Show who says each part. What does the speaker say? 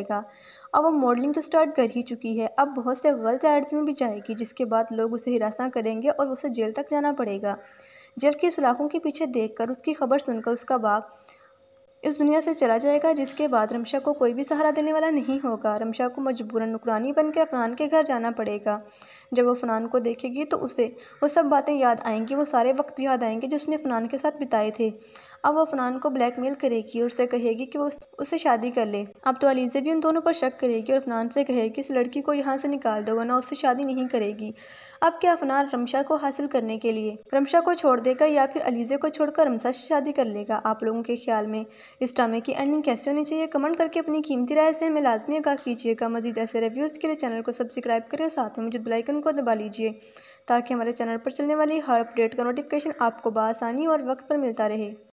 Speaker 1: जाएगा अब वो मॉडलिंग तो स्टार्ट कर ही चुकी है अब बहुत से गलत एड्स में भी जाएगी जिसके बाद लोग उसे हिरासा करेंगे और उसे जेल तक जाना पड़ेगा जेल के सलाखों के पीछे देखकर उसकी खबर सुनकर उसका बाप इस दुनिया से चला जाएगा जिसके बाद रमशा को कोई भी सहारा देने वाला नहीं होगा रमशा को मजबूरन नुकरानी बनकर फ़रहान के घर जाना पड़ेगा जब वो फनान को देखेगी तो उसे वो सब बातें याद आएंगी वो सारे वक्त याद आएंगे जो उसने फनान के साथ बिताए थे अब वो फनान को ब्लैकमेल करेगी और उसे कहेगी कि वो उससे शादी कर ले अब तो अलीज़े भी उन दोनों पर शक करेगी और फनान से कहेगी इस लड़की को यहाँ से निकाल दो वरना उससे शादी नहीं करेगी अब क्या अफनान रमशा को हासिल करने के लिए रमशा को छोड़ देगा या फिर अलीज़े को छोड़कर रमशा से शादी कर लेगा आप लोगों के ख्याल में इस ड्रामे की अर्निंग कैसे होनी चाहिए कमेंट करके अपनी कीमती राय से हमें लाजमी आगा कीजिएगा मजीद ऐसे रिव्यूज़ के लिए चैनल को सब्सक्राइब करें साथ में मुझे बेलाइकन को दबा लीजिए ताकि हमारे चैनल पर चलने वाली हर अपडेट का नोटिफिकेशन आपको बसानी और वक्त पर मिलता रहे